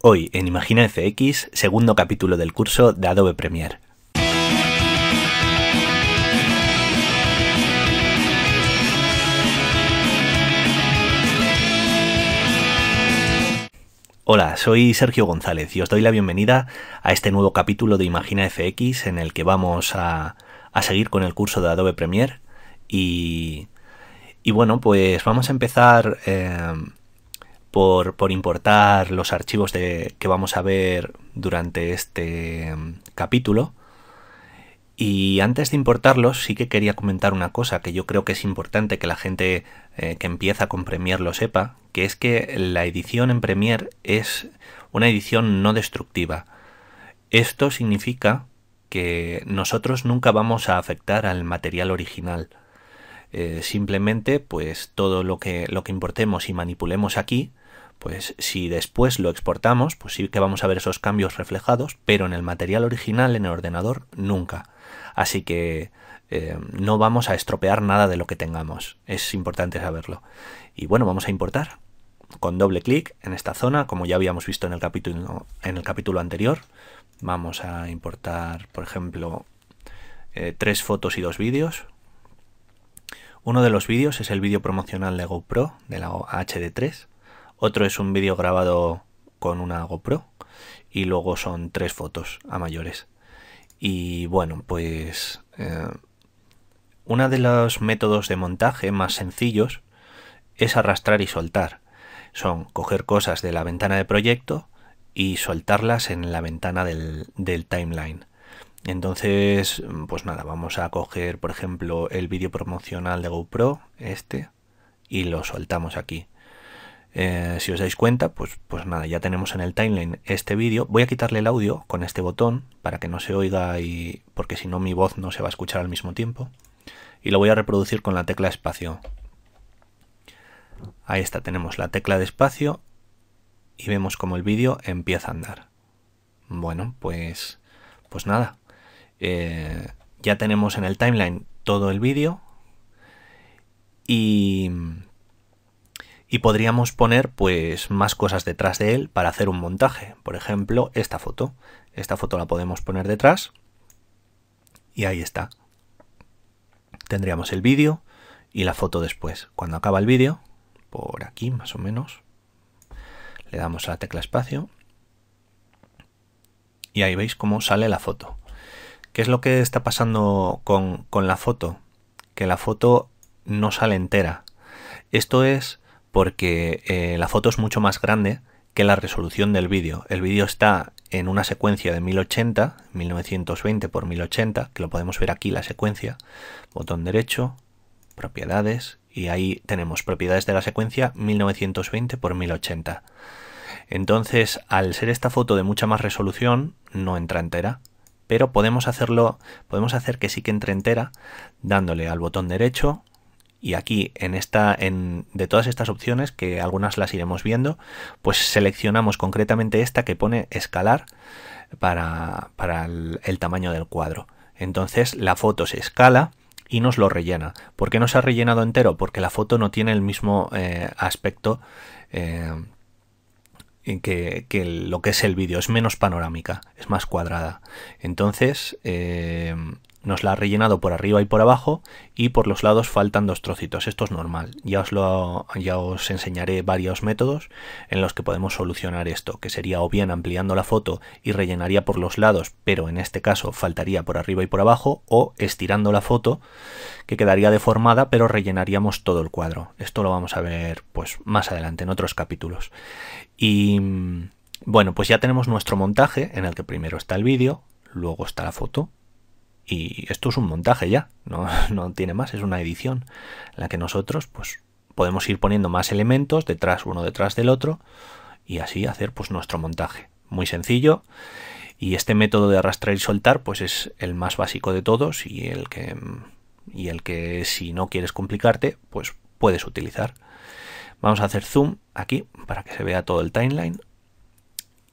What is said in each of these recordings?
Hoy en Imagina FX, segundo capítulo del curso de Adobe Premiere. Hola, soy Sergio González y os doy la bienvenida a este nuevo capítulo de Imagina FX en el que vamos a, a seguir con el curso de Adobe Premiere y, y bueno, pues vamos a empezar eh, por, importar los archivos que vamos a ver durante este mm, capítulo. Y antes de importarlos, sí que quería comentar una cosa que yo creo que es importante que la gente eh, que empieza con Premiere lo sepa, que es que la edición en Premiere es una edición no destructiva. Esto significa que nosotros nunca vamos a afectar al material original. Eh, simplemente, pues todo lo que, lo que importemos y manipulemos aquí pues si después lo exportamos, pues sí que vamos a ver esos cambios reflejados, pero en el material original, en el ordenador, nunca. Así que eh, no vamos a estropear nada de lo que tengamos. Es importante saberlo. Y bueno, vamos a importar con doble clic en esta zona, como ya habíamos visto en el capítulo, anterior. Vamos a importar, por ejemplo, eh, tres fotos y dos vídeos. Uno de los vídeos es el vídeo promocional de GoPro, de la HD3 otro es un vídeo grabado con una GoPro y luego son tres fotos a mayores. Y bueno, pues eh, uno de los métodos de montaje más sencillos es arrastrar y soltar. Son coger cosas de la ventana de proyecto y soltarlas en la ventana del, del timeline. Entonces, pues nada, vamos a coger, por ejemplo, el vídeo promocional de GoPro, este, y lo soltamos aquí. Eh, si os dais cuenta, pues, pues nada, ya tenemos en el timeline este vídeo. Voy a quitarle el audio con este botón para que no se oiga y porque si no mi voz no se va a escuchar al mismo tiempo. Y lo voy a reproducir con la tecla espacio. Ahí está, tenemos la tecla de espacio y vemos como el vídeo empieza a andar. Bueno, pues, pues nada. Eh, ya tenemos en el timeline todo el vídeo y y podríamos poner pues más cosas detrás de él para hacer un montaje. Por ejemplo, esta foto. Esta foto la podemos poner detrás y ahí está. Tendríamos el vídeo y la foto después. Cuando acaba el vídeo, por aquí más o menos, le damos a la tecla espacio y ahí veis cómo sale la foto. ¿Qué es lo que está pasando con, con la foto? Que la foto no sale entera. Esto es porque eh, la foto es mucho más grande que la resolución del vídeo. El vídeo está en una secuencia de 1080, 1920 x 1080, que lo podemos ver aquí la secuencia, botón derecho, propiedades, y ahí tenemos propiedades de la secuencia 1920 x 1080. Entonces, al ser esta foto de mucha más resolución, no entra entera, pero podemos hacerlo, podemos hacer que sí que entre entera dándole al botón derecho, y aquí en esta en, de todas estas opciones que algunas las iremos viendo pues seleccionamos concretamente esta que pone escalar para, para el, tamaño del cuadro entonces la foto se escala y nos lo rellena ¿por qué no se ha rellenado entero? porque la foto no tiene el mismo eh, aspecto eh, que, que, lo que es el vídeo es menos panorámica es más cuadrada entonces eh, nos la ha rellenado por arriba y por abajo y por los lados faltan dos trocitos. Esto es normal. Ya os, lo, ya os enseñaré varios métodos en los que podemos solucionar esto, que sería o bien ampliando la foto y rellenaría por los lados, pero en este caso faltaría por arriba y por abajo, o estirando la foto, que quedaría deformada, pero rellenaríamos todo el cuadro. Esto lo vamos a ver pues más adelante en otros capítulos. Y mm, bueno, pues ya tenemos nuestro montaje en el que primero está el vídeo, luego está la foto y esto es un montaje ya, no, tiene más, es una edición en la que nosotros pues, podemos ir poniendo más elementos detrás uno detrás del otro y así hacer pues, nuestro montaje. Muy sencillo y este método de arrastrar y soltar pues es el más básico de todos y el que, y el que si no quieres complicarte pues puedes utilizar. Vamos a hacer zoom aquí para que se vea todo el timeline.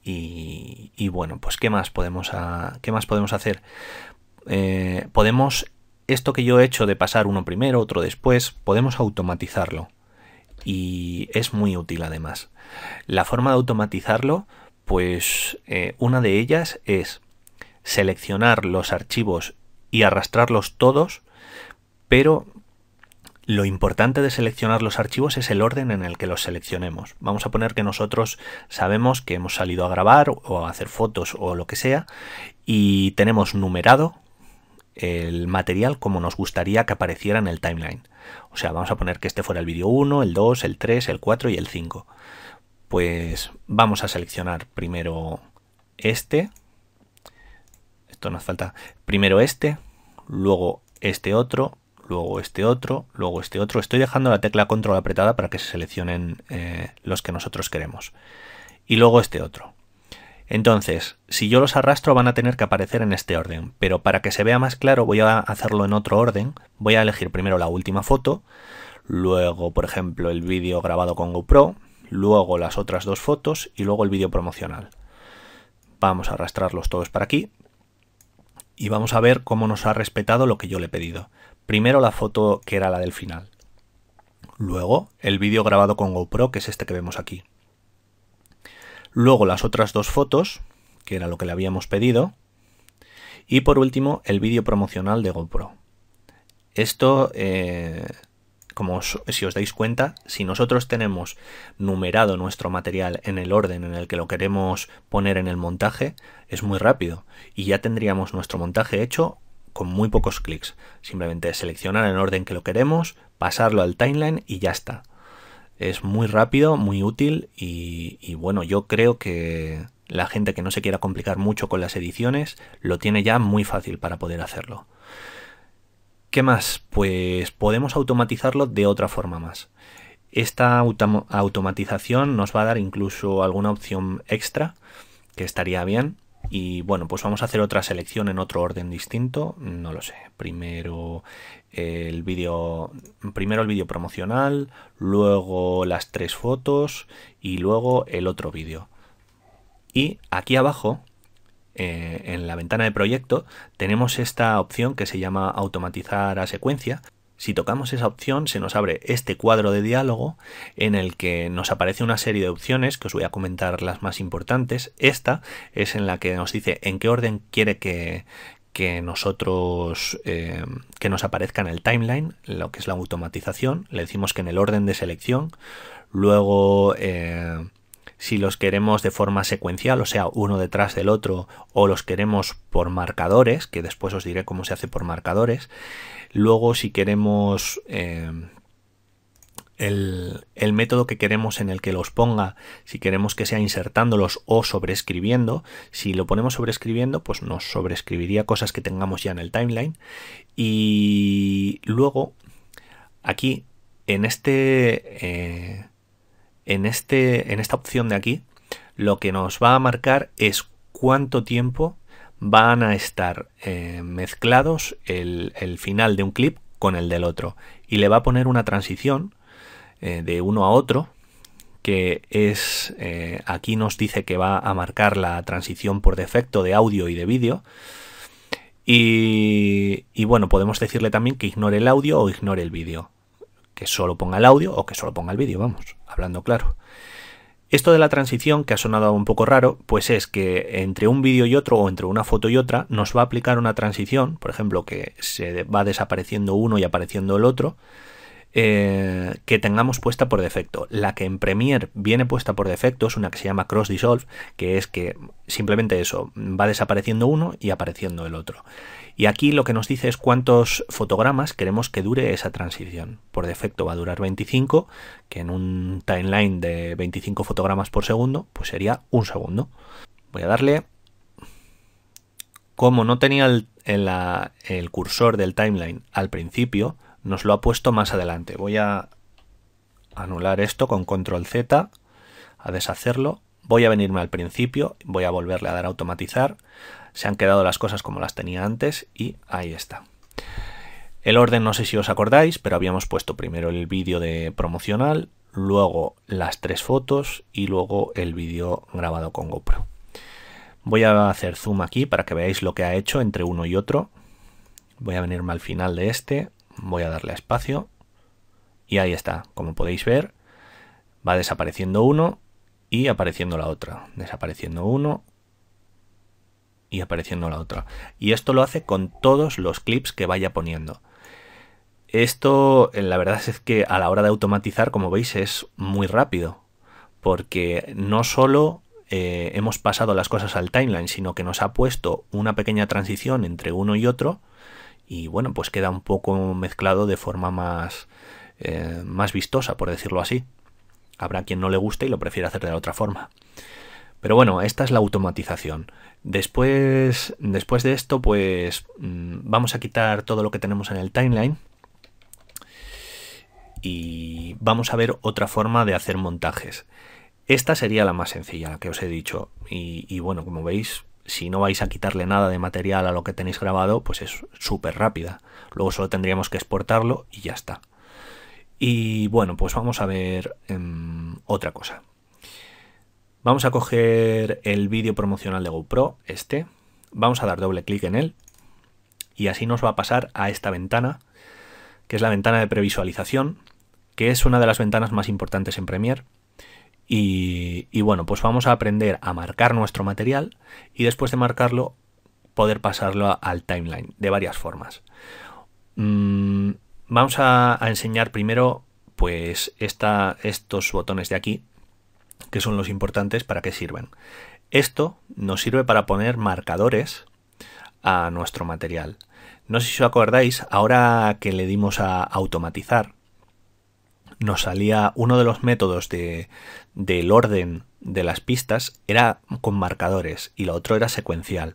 Y, bueno, pues ¿qué más, podemos ¿qué más podemos hacer? Eh, podemos, esto que yo he hecho de pasar uno primero, otro después, podemos automatizarlo. Y es muy útil además. La forma de automatizarlo, pues eh, una de ellas es seleccionar los archivos y arrastrarlos todos, pero lo importante de seleccionar los archivos es el orden en el que los seleccionemos. Vamos a poner que nosotros sabemos que hemos salido a grabar o a hacer fotos o lo que sea y tenemos numerado el material como nos gustaría que apareciera en el timeline. O sea, vamos a poner que este fuera el vídeo 1, el 2, el 3, el 4 y el 5. Pues vamos a seleccionar primero este. Esto nos falta. Primero este, luego este otro, luego este otro, luego este otro. Estoy dejando la tecla control apretada para que se seleccionen eh, los que nosotros queremos. Y luego este otro. Entonces, si yo los arrastro van a tener que aparecer en este orden, pero para que se vea más claro voy a hacerlo en otro orden. Voy a elegir primero la última foto, luego por ejemplo el vídeo grabado con GoPro, luego las otras dos fotos y luego el vídeo promocional. Vamos a arrastrarlos todos para aquí y vamos a ver cómo nos ha respetado lo que yo le he pedido. Primero la foto que era la del final. Luego el vídeo grabado con GoPro, que es este que vemos aquí. Luego las otras dos fotos, que era lo que le habíamos pedido. Y por último, el vídeo promocional de GoPro. Esto, eh, como si os dais cuenta, si nosotros tenemos numerado nuestro material en el orden en el que lo queremos poner en el montaje, es muy rápido. Y ya tendríamos nuestro montaje hecho con muy pocos clics. Simplemente seleccionar el orden que lo queremos, pasarlo al timeline y ya está. Es muy rápido, muy útil y, bueno, yo creo que la gente que no se quiera complicar mucho con las ediciones lo tiene ya muy fácil para poder hacerlo. ¿Qué más? Pues podemos automatizarlo de otra forma más. Esta automatización nos va a dar incluso alguna opción extra que estaría bien y bueno, pues vamos a hacer otra selección en otro orden distinto, no lo sé. Primero el vídeo primero el vídeo promocional, luego las tres fotos y luego el otro vídeo. Y aquí abajo eh, en la ventana de proyecto tenemos esta opción que se llama automatizar a secuencia si tocamos esa opción se nos abre este cuadro de diálogo en el que nos aparece una serie de opciones que os voy a comentar las más importantes. Esta es en la que nos dice en qué orden quiere que, que nosotros eh, que nos aparezca en el timeline lo que es la automatización le decimos que en el orden de selección luego eh, si los queremos de forma secuencial, o sea, uno detrás del otro, o los queremos por marcadores, que después os diré cómo se hace por marcadores. Luego, si queremos eh, el, método que queremos en el que los ponga, si queremos que sea insertándolos o sobreescribiendo, si lo ponemos sobreescribiendo, pues nos sobreescribiría cosas que tengamos ya en el timeline. Y luego, aquí, en este... Eh, en, este, en esta opción de aquí, lo que nos va a marcar es cuánto tiempo van a estar eh, mezclados el, final de un clip con el del otro. Y le va a poner una transición eh, de uno a otro, que es, eh, aquí nos dice que va a marcar la transición por defecto de audio y de vídeo. y bueno, podemos decirle también que ignore el audio o ignore el vídeo que solo ponga el audio o que solo ponga el vídeo, vamos, hablando claro. Esto de la transición, que ha sonado un poco raro, pues es que entre un vídeo y otro o entre una foto y otra nos va a aplicar una transición, por ejemplo, que se va desapareciendo uno y apareciendo el otro, eh, que tengamos puesta por defecto. La que en Premiere viene puesta por defecto es una que se llama Cross Dissolve, que es que simplemente eso, va desapareciendo uno y apareciendo el otro. Y aquí lo que nos dice es cuántos fotogramas queremos que dure esa transición. Por defecto va a durar 25, que en un timeline de 25 fotogramas por segundo, pues sería un segundo. Voy a darle... Como no tenía el, cursor del timeline al principio, nos lo ha puesto más adelante. Voy a anular esto con control Z, a deshacerlo. Voy a venirme al principio, voy a volverle a dar a automatizar se han quedado las cosas como las tenía antes y ahí está. El orden no sé si os acordáis, pero habíamos puesto primero el vídeo de promocional, luego las tres fotos y luego el vídeo grabado con GoPro. Voy a hacer zoom aquí para que veáis lo que ha hecho entre uno y otro. Voy a venirme al final de este, voy a darle a espacio y ahí está. Como podéis ver, va desapareciendo uno y apareciendo la otra. Desapareciendo uno, y apareciendo la otra. Y esto lo hace con todos los clips que vaya poniendo. Esto, eh, la verdad es que a la hora de automatizar, como veis, es muy rápido. Porque no solo eh, hemos pasado las cosas al timeline, sino que nos ha puesto una pequeña transición entre uno y otro. Y bueno, pues queda un poco mezclado de forma más, eh, más vistosa, por decirlo así. Habrá quien no le guste y lo prefiera hacer de la otra forma. Pero bueno, esta es la automatización. Después, después de esto, pues mm, vamos a quitar todo lo que tenemos en el timeline y vamos a ver otra forma de hacer montajes. Esta sería la más sencilla, la que os he dicho. Y, bueno, como veis, si no vais a quitarle nada de material a lo que tenéis grabado, pues es súper rápida. Luego solo tendríamos que exportarlo y ya está. Y bueno, pues vamos a ver em, otra cosa. Vamos a coger el vídeo promocional de GoPro, este. Vamos a dar doble clic en él. Y así nos va a pasar a esta ventana, que es la ventana de previsualización, que es una de las ventanas más importantes en Premiere. Y, bueno, pues vamos a aprender a marcar nuestro material y después de marcarlo poder pasarlo al timeline de varias formas. Mm, vamos a, enseñar primero pues esta, estos botones de aquí que son los importantes para qué sirven. Esto nos sirve para poner marcadores a nuestro material. No sé si os acordáis, ahora que le dimos a automatizar, nos salía uno de los métodos del orden de las pistas era con marcadores y lo otro era secuencial.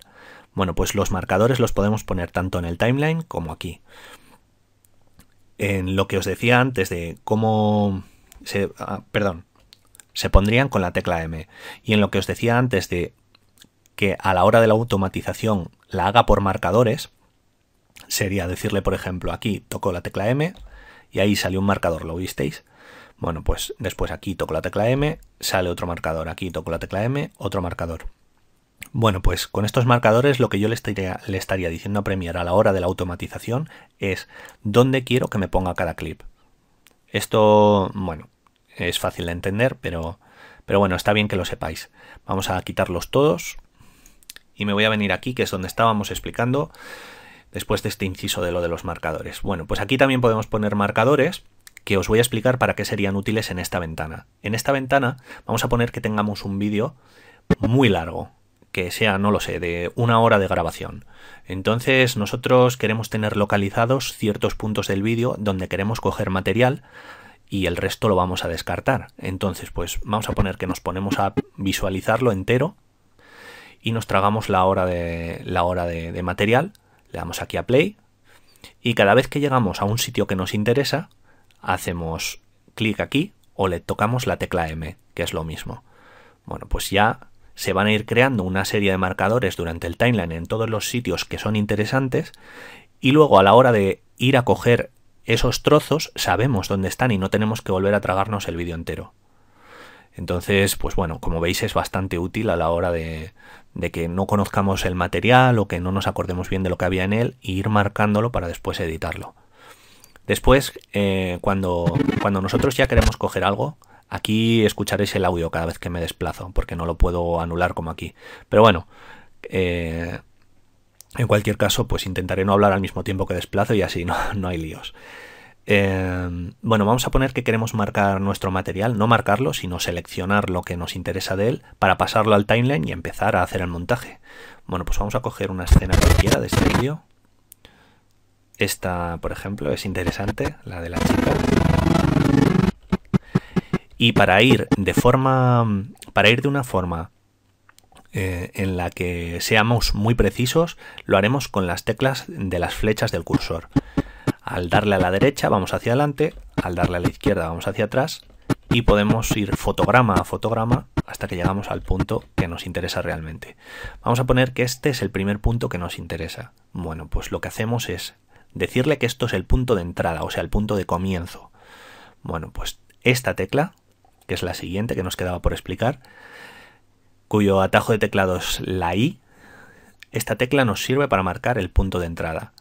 Bueno, pues los marcadores los podemos poner tanto en el timeline como aquí. En lo que os decía antes de cómo... Se, ah, perdón, se pondrían con la tecla M. Y en lo que os decía antes de que a la hora de la automatización la haga por marcadores, sería decirle, por ejemplo, aquí toco la tecla M y ahí salió un marcador, ¿lo visteis? Bueno, pues después aquí toco la tecla M, sale otro marcador, aquí toco la tecla M, otro marcador. Bueno, pues con estos marcadores lo que yo le estaría, le estaría diciendo a Premiere a la hora de la automatización es dónde quiero que me ponga cada clip. Esto, bueno, es fácil de entender, pero, pero bueno, está bien que lo sepáis. Vamos a quitarlos todos y me voy a venir aquí, que es donde estábamos explicando después de este inciso de lo de los marcadores. Bueno, pues aquí también podemos poner marcadores que os voy a explicar para qué serían útiles en esta ventana. En esta ventana vamos a poner que tengamos un vídeo muy largo, que sea, no lo sé, de una hora de grabación. Entonces nosotros queremos tener localizados ciertos puntos del vídeo donde queremos coger material y el resto lo vamos a descartar. Entonces, pues vamos a poner que nos ponemos a visualizarlo entero y nos tragamos la hora de, la hora de, material. Le damos aquí a play y cada vez que llegamos a un sitio que nos interesa, hacemos clic aquí o le tocamos la tecla M, que es lo mismo. Bueno, pues ya se van a ir creando una serie de marcadores durante el timeline en todos los sitios que son interesantes y luego a la hora de ir a coger esos trozos sabemos dónde están y no tenemos que volver a tragarnos el vídeo entero. Entonces, pues bueno, como veis es bastante útil a la hora de, que no conozcamos el material o que no nos acordemos bien de lo que había en él y e ir marcándolo para después editarlo. Después, eh, cuando, cuando nosotros ya queremos coger algo, aquí escucharéis el audio cada vez que me desplazo, porque no lo puedo anular como aquí. Pero bueno, eh, en cualquier caso, pues intentaré no hablar al mismo tiempo que desplazo y así no, no hay líos. Em, bueno, vamos a poner que queremos marcar nuestro material, no marcarlo, sino seleccionar lo que nos interesa de él para pasarlo al timeline y empezar a hacer el montaje. Bueno, pues vamos a coger una escena cualquiera de este vídeo. Esta, por ejemplo, es interesante, la de la chica. Y para ir de forma. Para ir de una forma eh, en la que seamos muy precisos, lo haremos con las teclas de las flechas del cursor. Al darle a la derecha vamos hacia adelante, al darle a la izquierda vamos hacia atrás y podemos ir fotograma a fotograma hasta que llegamos al punto que nos interesa realmente. Vamos a poner que este es el primer punto que nos interesa. Bueno, pues lo que hacemos es decirle que esto es el punto de entrada, o sea, el punto de comienzo. Bueno, pues esta tecla, que es la siguiente que nos quedaba por explicar, cuyo atajo de teclado es la I, esta tecla nos sirve para marcar el punto de entrada.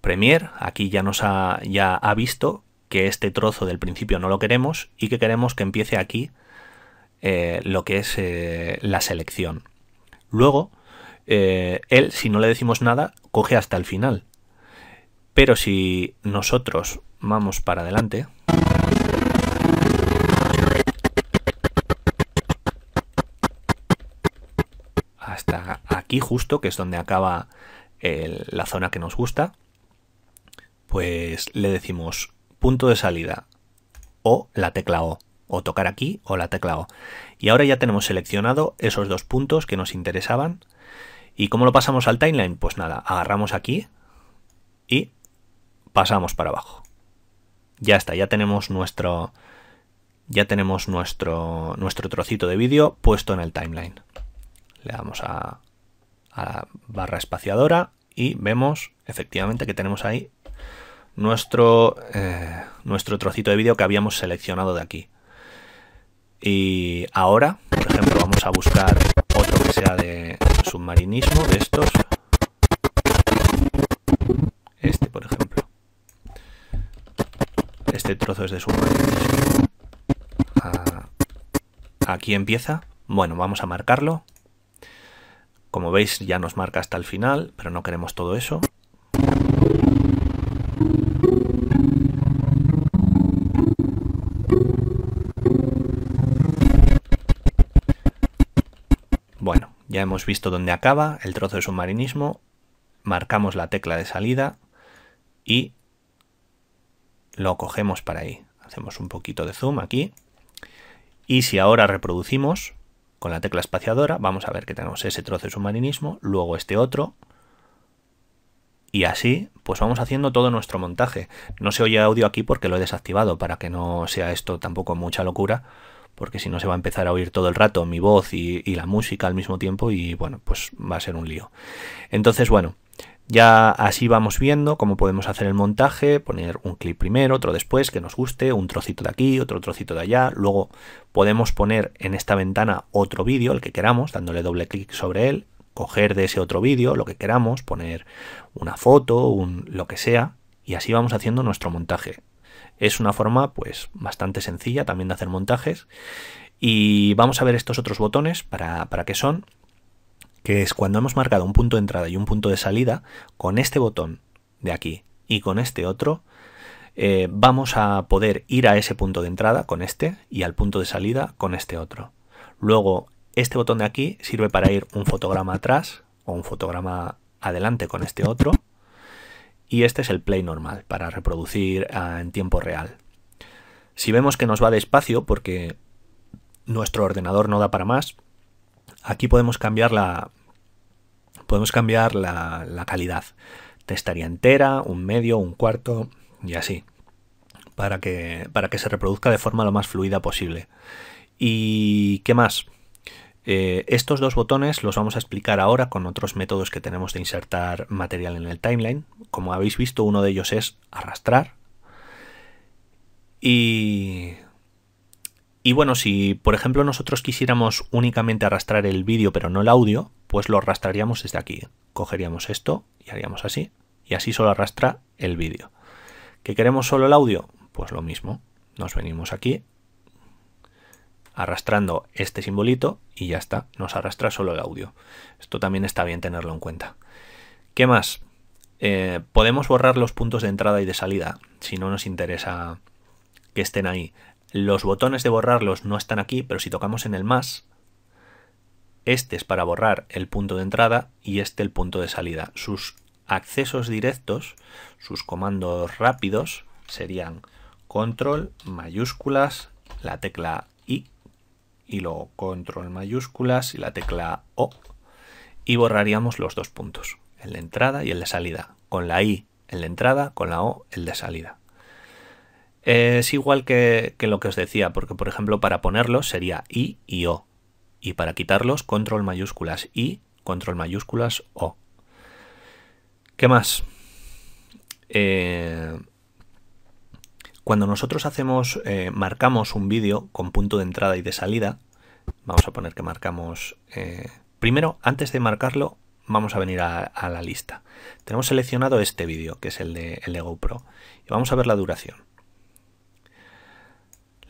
Premiere aquí ya nos ha, ya ha visto que este trozo del principio no lo queremos y que queremos que empiece aquí eh, lo que es eh, la selección. Luego, eh, él, si no le decimos nada, coge hasta el final. Pero si nosotros vamos para adelante, justo, que es donde acaba la zona que nos gusta, pues le decimos punto de salida o la tecla O, o tocar aquí o la tecla O. Y ahora ya tenemos seleccionado esos dos puntos que nos interesaban. ¿Y como lo pasamos al timeline? Pues nada, agarramos aquí y pasamos para abajo. Ya está, ya tenemos nuestro ya tenemos nuestro nuestro trocito de vídeo puesto en el timeline. Le damos a a la barra espaciadora y vemos efectivamente que tenemos ahí nuestro, eh, nuestro trocito de vídeo que habíamos seleccionado de aquí. Y ahora, por ejemplo, vamos a buscar otro que sea de submarinismo de estos. Este, por ejemplo. Este trozo es de submarinismo. Ah, aquí empieza. Bueno, vamos a marcarlo. Como veis ya nos marca hasta el final, pero no queremos todo eso. Bueno, ya hemos visto dónde acaba el trozo de submarinismo, marcamos la tecla de salida y lo cogemos para ahí. Hacemos un poquito de zoom aquí. Y si ahora reproducimos, con la tecla espaciadora, vamos a ver que tenemos ese trozo de submarinismo, luego este otro, y así pues vamos haciendo todo nuestro montaje. No se oye audio aquí porque lo he desactivado para que no sea esto tampoco mucha locura, porque si no se va a empezar a oír todo el rato mi voz y, la música al mismo tiempo y bueno, pues va a ser un lío. Entonces bueno, ya así vamos viendo cómo podemos hacer el montaje, poner un clip primero, otro después, que nos guste, un trocito de aquí, otro trocito de allá. Luego podemos poner en esta ventana otro vídeo, el que queramos, dándole doble clic sobre él, coger de ese otro vídeo lo que queramos, poner una foto, un, lo que sea, y así vamos haciendo nuestro montaje. Es una forma pues bastante sencilla también de hacer montajes. Y vamos a ver estos otros botones para, para qué son que es cuando hemos marcado un punto de entrada y un punto de salida, con este botón de aquí y con este otro, eh, vamos a poder ir a ese punto de entrada con este y al punto de salida con este otro. Luego, este botón de aquí sirve para ir un fotograma atrás o un fotograma adelante con este otro. Y este es el play normal para reproducir ah, en tiempo real. Si vemos que nos va despacio porque nuestro ordenador no da para más, Aquí podemos cambiar la, podemos cambiar la, calidad. estaría entera, un medio, un cuarto y así. Para que, para que se reproduzca de forma lo más fluida posible. ¿Y qué más? Eh, estos dos botones los vamos a explicar ahora con otros métodos que tenemos de insertar material en el timeline. Como habéis visto, uno de ellos es arrastrar. Y y bueno, si por ejemplo nosotros quisiéramos únicamente arrastrar el vídeo pero no el audio, pues lo arrastraríamos desde aquí. Cogeríamos esto y haríamos así. Y así solo arrastra el vídeo. ¿Que queremos solo el audio? Pues lo mismo. Nos venimos aquí arrastrando este simbolito y ya está. Nos arrastra solo el audio. Esto también está bien tenerlo en cuenta. ¿Qué más? Eh, podemos borrar los puntos de entrada y de salida si no nos interesa que estén ahí. Los botones de borrarlos no están aquí, pero si tocamos en el más, este es para borrar el punto de entrada y este el punto de salida. Sus accesos directos, sus comandos rápidos, serían control mayúsculas, la tecla I, y luego control mayúsculas y la tecla O, y borraríamos los dos puntos, el de entrada y el de salida, con la I el de entrada, con la O el de salida. Es igual que, lo que os decía, porque por ejemplo para ponerlos sería I y O. Y para quitarlos, control mayúsculas I, control mayúsculas O. ¿Qué más? Eh, cuando nosotros hacemos, eh, marcamos un vídeo con punto de entrada y de salida, vamos a poner que marcamos... Eh, primero, antes de marcarlo, vamos a venir a, la lista. Tenemos seleccionado este vídeo, que es el de, el de GoPro. Y vamos a ver la duración.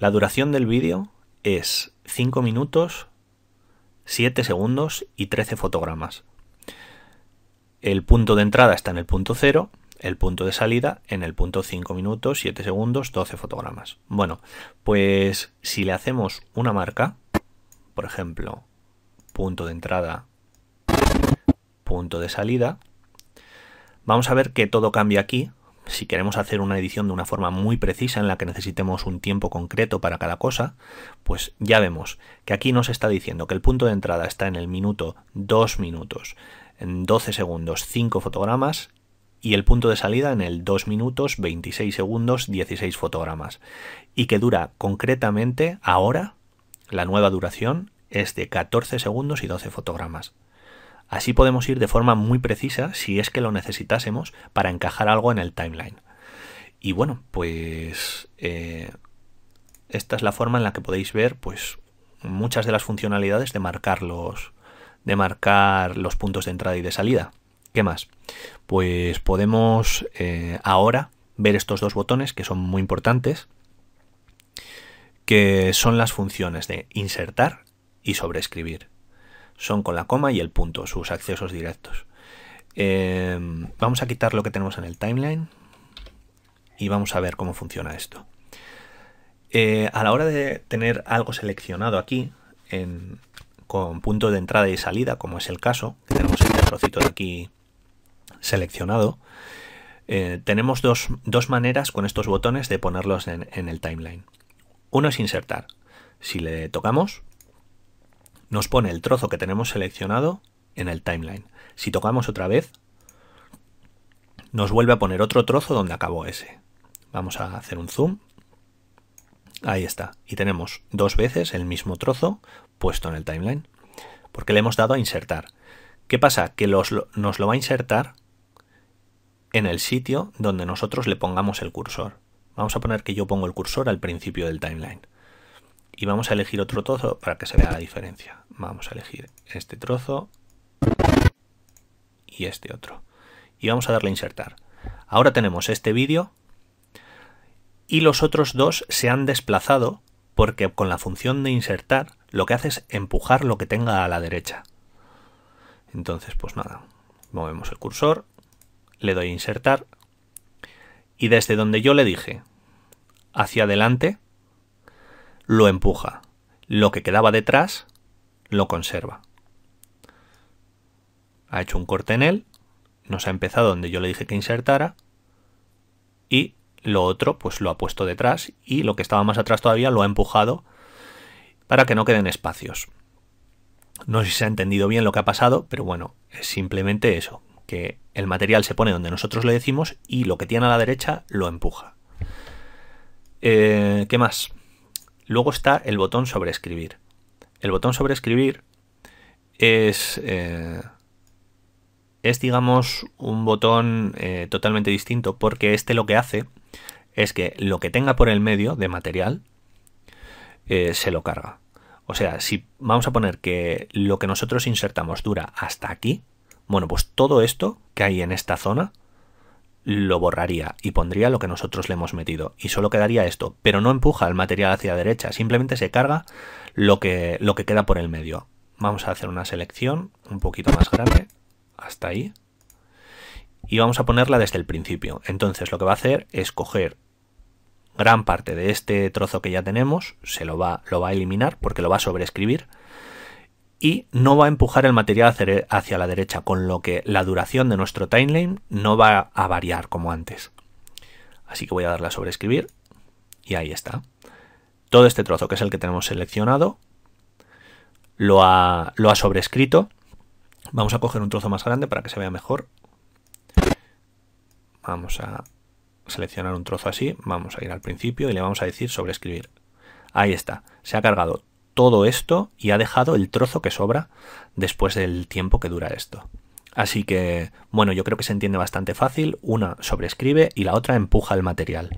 La duración del vídeo es 5 minutos, 7 segundos y 13 fotogramas. El punto de entrada está en el punto 0, el punto de salida en el punto 5 minutos, 7 segundos, 12 fotogramas. Bueno, pues si le hacemos una marca, por ejemplo, punto de entrada, punto de salida, vamos a ver que todo cambia aquí si queremos hacer una edición de una forma muy precisa en la que necesitemos un tiempo concreto para cada cosa, pues ya vemos que aquí nos está diciendo que el punto de entrada está en el minuto 2 minutos, en 12 segundos 5 fotogramas y el punto de salida en el 2 minutos 26 segundos 16 fotogramas y que dura concretamente ahora la nueva duración es de 14 segundos y 12 fotogramas. Así podemos ir de forma muy precisa, si es que lo necesitásemos, para encajar algo en el timeline. Y bueno, pues eh, esta es la forma en la que podéis ver pues, muchas de las funcionalidades de marcar, los, de marcar los puntos de entrada y de salida. ¿Qué más? Pues podemos eh, ahora ver estos dos botones que son muy importantes, que son las funciones de insertar y sobreescribir son con la coma y el punto, sus accesos directos. Em, vamos a quitar lo que tenemos en el timeline y vamos a ver cómo funciona esto. Eh, a la hora de tener algo seleccionado aquí, con punto de entrada y salida, como es el caso, tenemos este trocito de aquí seleccionado, eh, tenemos dos, maneras con estos botones de ponerlos en, en el timeline. Uno es insertar. Si le tocamos, nos pone el trozo que tenemos seleccionado en el timeline. Si tocamos otra vez, nos vuelve a poner otro trozo donde acabó ese. Vamos a hacer un zoom. Ahí está. Y tenemos dos veces el mismo trozo puesto en el timeline. Porque le hemos dado a insertar. ¿Qué pasa? Que nos lo va a insertar en el sitio donde nosotros le pongamos el cursor. Vamos a poner que yo pongo el cursor al principio del timeline. Y vamos a elegir otro trozo para que se vea la diferencia. Vamos a elegir este trozo y este otro. Y vamos a darle a insertar. Ahora tenemos este vídeo y los otros dos se han desplazado porque con la función de insertar lo que hace es empujar lo que tenga a la derecha. Entonces, pues nada, movemos el cursor, le doy a insertar y desde donde yo le dije hacia adelante, lo empuja. Lo que quedaba detrás lo conserva. Ha hecho un corte en él, nos ha empezado donde yo le dije que insertara y lo otro pues lo ha puesto detrás y lo que estaba más atrás todavía lo ha empujado para que no queden espacios. No sé si se ha entendido bien lo que ha pasado, pero bueno, es simplemente eso, que el material se pone donde nosotros le decimos y lo que tiene a la derecha lo empuja. Eh, ¿Qué más? Luego está el botón sobre escribir el botón sobre escribir es, eh, es digamos, un botón eh, totalmente distinto porque este lo que hace es que lo que tenga por el medio de material eh, se lo carga. O sea, si vamos a poner que lo que nosotros insertamos dura hasta aquí, bueno, pues todo esto que hay en esta zona lo borraría y pondría lo que nosotros le hemos metido y solo quedaría esto, pero no empuja el material hacia la derecha, simplemente se carga lo que, lo que queda por el medio. Vamos a hacer una selección un poquito más grande, hasta ahí, y vamos a ponerla desde el principio. Entonces lo que va a hacer es coger gran parte de este trozo que ya tenemos, se lo va, lo va a eliminar porque lo va a sobreescribir, y no va a empujar el material hacia la derecha, con lo que la duración de nuestro timeline no va a variar como antes. Así que voy a darle a sobreescribir y ahí está. Todo este trozo, que es el que tenemos seleccionado, lo ha, lo sobrescrito. Vamos a coger un trozo más grande para que se vea mejor. Vamos a seleccionar un trozo así, vamos a ir al principio y le vamos a decir sobreescribir. Ahí está, se ha cargado todo esto y ha dejado el trozo que sobra después del tiempo que dura esto. Así que, bueno, yo creo que se entiende bastante fácil. Una sobrescribe y la otra empuja el material.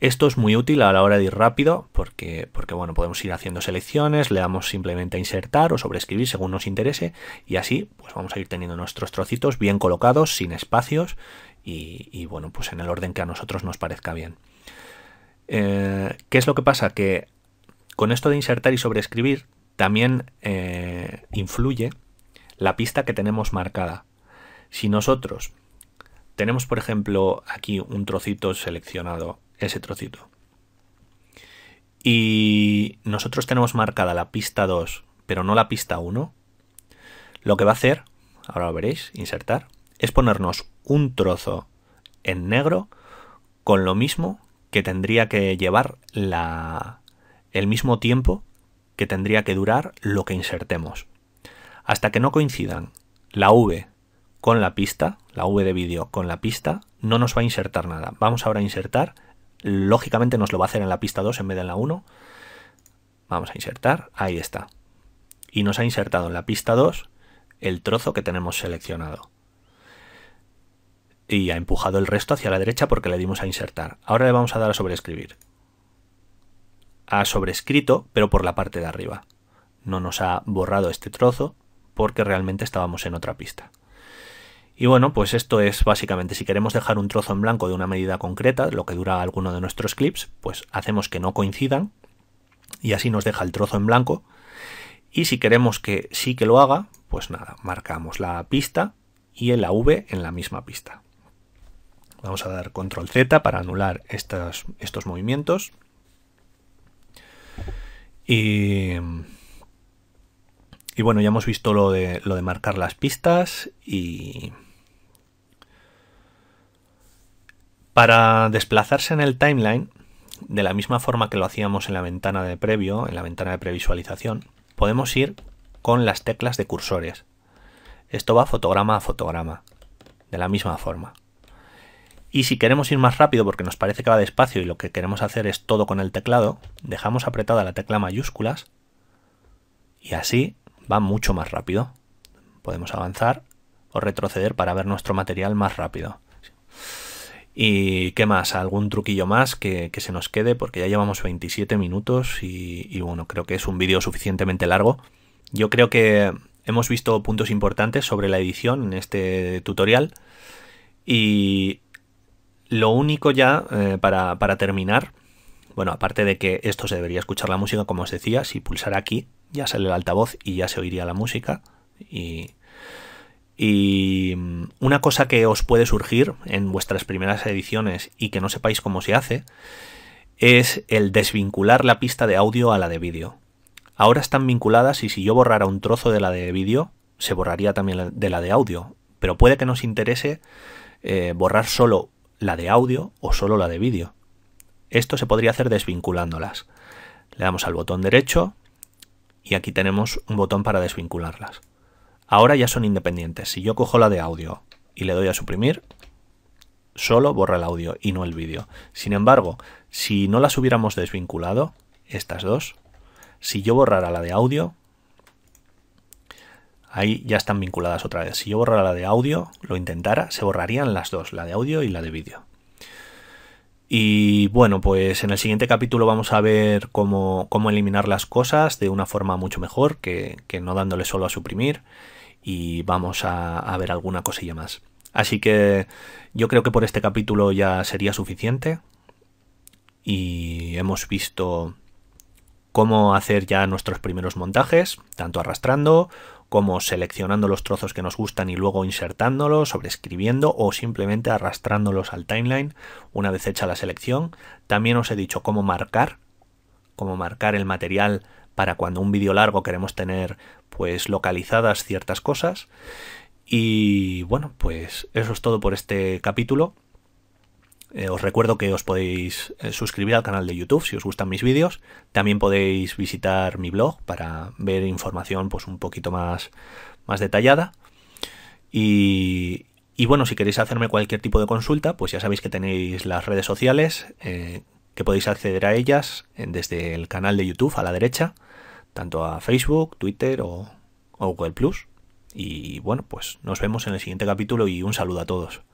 Esto es muy útil a la hora de ir rápido porque, porque bueno, podemos ir haciendo selecciones, le damos simplemente a insertar o sobreescribir según nos interese y así pues vamos a ir teniendo nuestros trocitos bien colocados, sin espacios y, bueno, pues en el orden que a nosotros nos parezca bien. Eh, ¿Qué es lo que pasa? Que con esto de insertar y sobreescribir también eh, influye la pista que tenemos marcada. Si nosotros tenemos, por ejemplo, aquí un trocito seleccionado, ese trocito, y nosotros tenemos marcada la pista 2, pero no la pista 1, lo que va a hacer, ahora lo veréis, insertar, es ponernos un trozo en negro con lo mismo que tendría que llevar la, el mismo tiempo que tendría que durar lo que insertemos. Hasta que no coincidan la V con la pista, la V de vídeo con la pista, no nos va a insertar nada. Vamos ahora a insertar, lógicamente nos lo va a hacer en la pista 2 en vez de en la 1. Vamos a insertar, ahí está. Y nos ha insertado en la pista 2 el trozo que tenemos seleccionado. Y ha empujado el resto hacia la derecha porque le dimos a insertar. Ahora le vamos a dar a sobreescribir ha sobrescrito, pero por la parte de arriba. No nos ha borrado este trozo porque realmente estábamos en otra pista. Y bueno, pues esto es básicamente, si queremos dejar un trozo en blanco de una medida concreta, lo que dura alguno de nuestros clips, pues hacemos que no coincidan y así nos deja el trozo en blanco. Y si queremos que sí que lo haga, pues nada, marcamos la pista y el V en la misma pista. Vamos a dar control Z para anular estos, estos movimientos. Y, bueno, ya hemos visto lo de, lo de marcar las pistas y... Para desplazarse en el timeline, de la misma forma que lo hacíamos en la ventana de previo, en la ventana de previsualización, podemos ir con las teclas de cursores. Esto va fotograma a fotograma, de la misma forma. Y si queremos ir más rápido porque nos parece que va despacio y lo que queremos hacer es todo con el teclado, dejamos apretada la tecla mayúsculas y así va mucho más rápido. Podemos avanzar o retroceder para ver nuestro material más rápido. ¿Y qué más? ¿Algún truquillo más que, se nos quede? Porque ya llevamos 27 minutos y, y bueno, creo que es un vídeo suficientemente largo. Yo creo que hemos visto puntos importantes sobre la edición en este tutorial y lo único ya, eh, para, para terminar, bueno, aparte de que esto se debería escuchar la música, como os decía, si pulsara aquí ya sale el altavoz y ya se oiría la música. Y, y mm, una cosa que os puede surgir en vuestras primeras ediciones y que no sepáis cómo se hace es el desvincular la pista de audio a la de vídeo. Ahora están vinculadas y si yo borrara un trozo de la de vídeo, se borraría también de la de audio. Pero puede que nos interese eh, borrar solo la de audio o solo la de vídeo. Esto se podría hacer desvinculándolas. Le damos al botón derecho y aquí tenemos un botón para desvincularlas. Ahora ya son independientes. Si yo cojo la de audio y le doy a suprimir, solo borra el audio y no el vídeo. Sin embargo, si no las hubiéramos desvinculado, estas dos, si yo borrara la de audio, ahí ya están vinculadas otra vez. Si yo borrara la de audio, lo intentara, se borrarían las dos, la de audio y la de vídeo. Y bueno, pues en el siguiente capítulo vamos a ver cómo, eliminar las cosas de una forma mucho mejor que, que no dándole solo a suprimir. Y vamos a, a ver alguna cosilla más. Así que yo creo que por este capítulo ya sería suficiente. Y hemos visto cómo hacer ya nuestros primeros montajes, tanto arrastrando como seleccionando los trozos que nos gustan y luego insertándolos, sobreescribiendo o simplemente arrastrándolos al timeline una vez hecha la selección. También os he dicho cómo marcar, cómo marcar el material para cuando un vídeo largo queremos tener pues localizadas ciertas cosas. Y bueno, pues eso es todo por este capítulo. Eh, os recuerdo que os podéis eh, suscribir al canal de YouTube si os gustan mis vídeos. También podéis visitar mi blog para ver información pues, un poquito más, más detallada. Y, bueno, si queréis hacerme cualquier tipo de consulta, pues ya sabéis que tenéis las redes sociales, eh, que podéis acceder a ellas desde el canal de YouTube a la derecha, tanto a Facebook, Twitter o, o Google Plus. Y bueno, pues nos vemos en el siguiente capítulo y un saludo a todos.